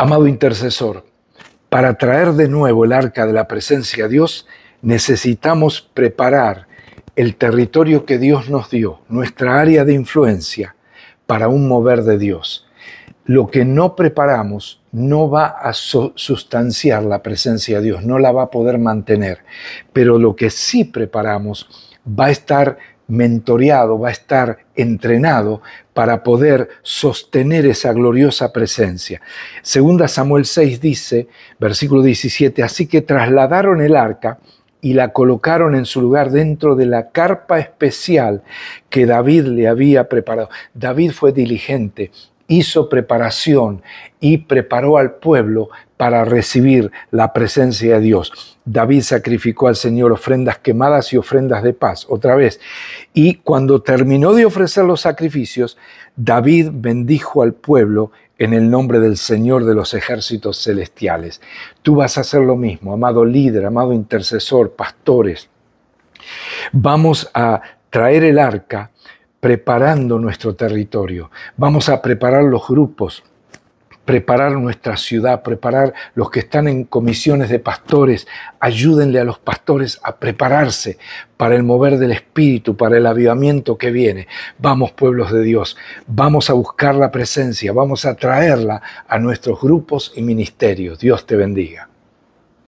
Amado intercesor, para traer de nuevo el arca de la presencia de Dios, necesitamos preparar el territorio que Dios nos dio, nuestra área de influencia, para un mover de Dios. Lo que no preparamos no va a sustanciar la presencia de Dios, no la va a poder mantener, pero lo que sí preparamos va a estar mentoreado, va a estar entrenado para poder sostener esa gloriosa presencia. Segunda Samuel 6 dice, versículo 17, así que trasladaron el arca y la colocaron en su lugar dentro de la carpa especial que David le había preparado. David fue diligente hizo preparación y preparó al pueblo para recibir la presencia de Dios. David sacrificó al Señor ofrendas quemadas y ofrendas de paz, otra vez. Y cuando terminó de ofrecer los sacrificios, David bendijo al pueblo en el nombre del Señor de los ejércitos celestiales. Tú vas a hacer lo mismo, amado líder, amado intercesor, pastores. Vamos a traer el arca preparando nuestro territorio, vamos a preparar los grupos, preparar nuestra ciudad, preparar los que están en comisiones de pastores, ayúdenle a los pastores a prepararse para el mover del Espíritu, para el avivamiento que viene. Vamos pueblos de Dios, vamos a buscar la presencia, vamos a traerla a nuestros grupos y ministerios. Dios te bendiga.